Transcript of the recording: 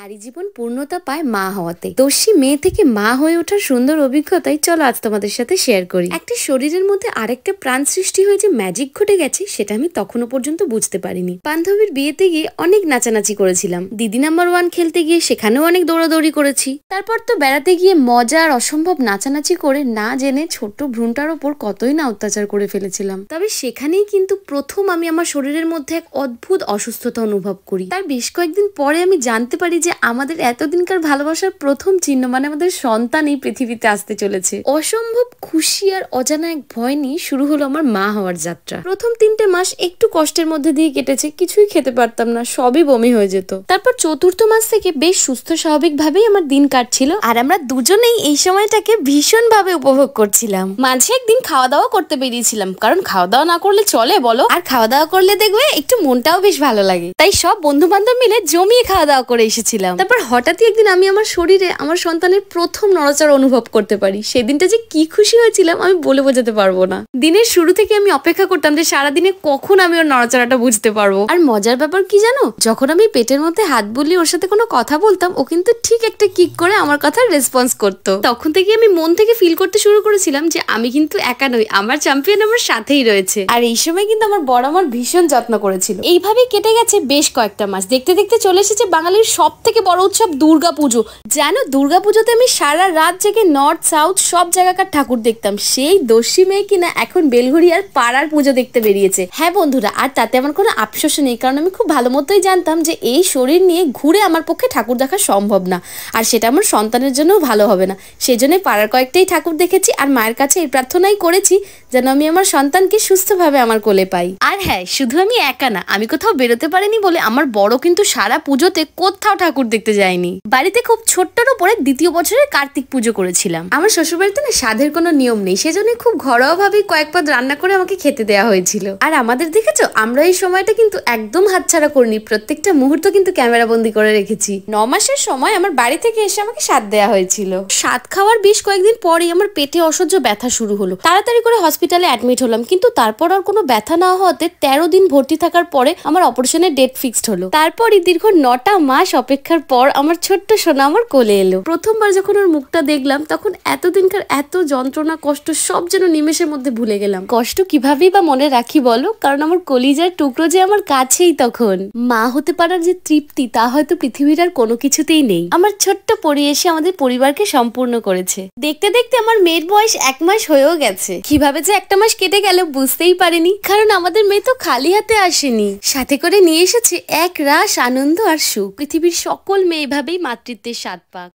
নারী জীবন পূর্ণতা পায় মা হওয়াতে দোষী মেয়ে থেকে মা হয়ে ওঠার সুন্দর অভিজ্ঞতাই চলো আজ তোমাদের সাথে শেয়ার করি একটা শরীরের মধ্যে আরেকটা প্রাণ সৃষ্টি হয়ে যে ম্যাজিক ঘটে গেছে সেটা আমি তখনও পর্যন্ত বুঝতে পারিনি বান্ধবীর বিয়েতে গিয়ে অনেক নাচানাচি করেছিলাম দিদি নাম্বার ওয়ান খেলতে গিয়ে সেখানেও অনেক দৌড়াদৌড়ি করেছি তারপর তো বেড়াতে গিয়ে মজার অসম্ভব নাচানাচি করে না জেনে ছোট্ট ভ্রুণটার ওপর কতই না অত্যাচার করে ফেলেছিলাম তবে সেখানেই কিন্তু প্রথম আমি আমার শরীরের মধ্যে এক অদ্ভুত অসুস্থতা অনুভব করি তার বেশ কয়েকদিন পরে আমি জানতে পারি পারি যে আমাদের এতদিনকার ভালোবাসার প্রথম চিহ্ন মানে আমাদের সন্তান এই পৃথিবীতে আসতে চলেছে অসম্ভব খুশি আর অজানা এক ভয় নিয়ে শুরু হলো আমার মা হওয়ার যাত্রা প্রথম তিনটে মাস একটু কষ্টের মধ্যে দিয়ে কেটেছে কিছুই খেতে পারতাম না সবই বমি হয়ে যেত তারপর চতুর্থ মাস থেকে বেশ সুস্থ স্বাভাবিক ভাবেই আমার দিন কাটছিল আর আমরা দুজনেই এই সময়টাকে ভীষণ ভাবে উপভোগ করছিলাম মাঝে একদিন খাওয়া দাওয়া করতে বেরিয়েছিলাম কারণ খাওয়া দাওয়া না করলে চলে বলো আর খাওয়া দাওয়া করলে দেখবে একটু মনটাও বেশ ভালো লাগে তাই সব বন্ধু বান্ধব মিলে জমিয়ে খাওয়া দাওয়া করে এসে এসেছিলাম তারপর হঠাৎই একদিন আমি আমার শরীরে আমার সন্তানের প্রথম নড়াচড়া অনুভব করতে পারি সেই দিনটা যে কি খুশি হয়েছিলাম আমি বলে বোঝাতে পারবো না দিনের শুরু থেকে আমি অপেক্ষা করতাম যে সারাদিনে কখন আমি ওর নড়াচড়াটা বুঝতে পারবো আর মজার ব্যাপার কি জানো যখন আমি পেটের মধ্যে হাত বুলিয়ে ওর সাথে কোনো কথা বলতাম ও কিন্তু ঠিক একটা কিক করে আমার কথার রেসপন্স করতো তখন থেকে আমি মন থেকে ফিল করতে শুরু করেছিলাম যে আমি কিন্তু একা নই আমার চ্যাম্পিয়ন আমার সাথেই রয়েছে আর এই সময় কিন্তু আমার বড় আমার ভীষণ যত্ন করেছিল এইভাবে কেটে গেছে বেশ কয়েকটা মাস দেখতে দেখতে চলে এসেছে বাঙালির সব সব থেকে বড় উৎসব দুর্গা পুজো যেন দুর্গা পুজোতে আমি সারা রাত জেগে নর্থ সাউথ সব জায়গাকার ঠাকুর দেখতাম সেই দোষী মেয়ে কিনা এখন আর পাড়ার পুজো দেখতে বেরিয়েছে হ্যাঁ বন্ধুরা আর তাতে আমার কোনো আফসোস নেই কারণ আমি খুব ভালো মতোই জানতাম যে এই শরীর নিয়ে ঘুরে আমার পক্ষে ঠাকুর দেখা সম্ভব না আর সেটা আমার সন্তানের জন্যও ভালো হবে না সেই জন্য পাড়ার কয়েকটাই ঠাকুর দেখেছি আর মায়ের কাছে এই প্রার্থনাই করেছি যেন আমি আমার সন্তানকে সুস্থভাবে আমার কোলে পাই আর হ্যাঁ শুধু আমি একা না আমি কোথাও বেরোতে পারিনি বলে আমার বড় কিন্তু সারা পুজোতে কোথাও ঠাকুর দেখতে যাইনি বাড়িতে খুব ছোট্টর উপরে দ্বিতীয় বছরের কার্তিক পুজো করেছিলাম আমার শ্বশুরবাড়িতে না স্বাদের কোনো নিয়ম নেই সেজন্য খুব ঘরোয়াভাবেই কয়েক পদ রান্না করে আমাকে খেতে দেওয়া হয়েছিল আর আমাদের দেখেছো আমরা এই সময়টা কিন্তু একদম হাতছাড়া করিনি প্রত্যেকটা মুহূর্ত কিন্তু ক্যামেরা বন্দি করে রেখেছি ন মাসের সময় আমার বাড়ি থেকে এসে আমাকে স্বাদ দেওয়া হয়েছিল স্বাদ খাওয়ার বেশ কয়েকদিন পরে আমার পেটে অসহ্য ব্যথা শুরু হলো তাড়াতাড়ি করে হসপিটালে অ্যাডমিট হলাম কিন্তু তারপর আর কোনো ব্যথা না হওয়াতে তেরো দিন ভর্তি থাকার পরে আমার অপারেশনের ডেট ফিক্সড হলো তারপরই দীর্ঘ নটা মাস অপেক্ষার পর আমার ছোট্ট সোনা আমার কোলে এলো প্রথমবার যখন ওর মুখটা দেখলাম তখন এতদিনকার এত যন্ত্রণা কষ্ট সব যেন নিমেষের মধ্যে ভুলে গেলাম কষ্ট কিভাবে বা মনে রাখি বলো কারণ আমার কলিজার টুকরো যে আমার কাছেই তখন মা হতে পারার যে তৃপ্তি তা হয়তো পৃথিবীর আর কোনো কিছুতেই নেই আমার ছোট্ট পরি এসে আমাদের পরিবারকে সম্পূর্ণ করেছে দেখতে দেখতে আমার মেয়ের বয়স এক মাস হয়েও গেছে কিভাবে যে একটা মাস কেটে গেল বুঝতেই পারিনি কারণ আমাদের মেয়ে তো খালি হাতে আসেনি সাথে করে নিয়ে এসেছে এক রাস আনন্দ আর সুখ পৃথিবীর সকল মেয়ে এভাবেই মাতৃত্বের স্বাদ পাক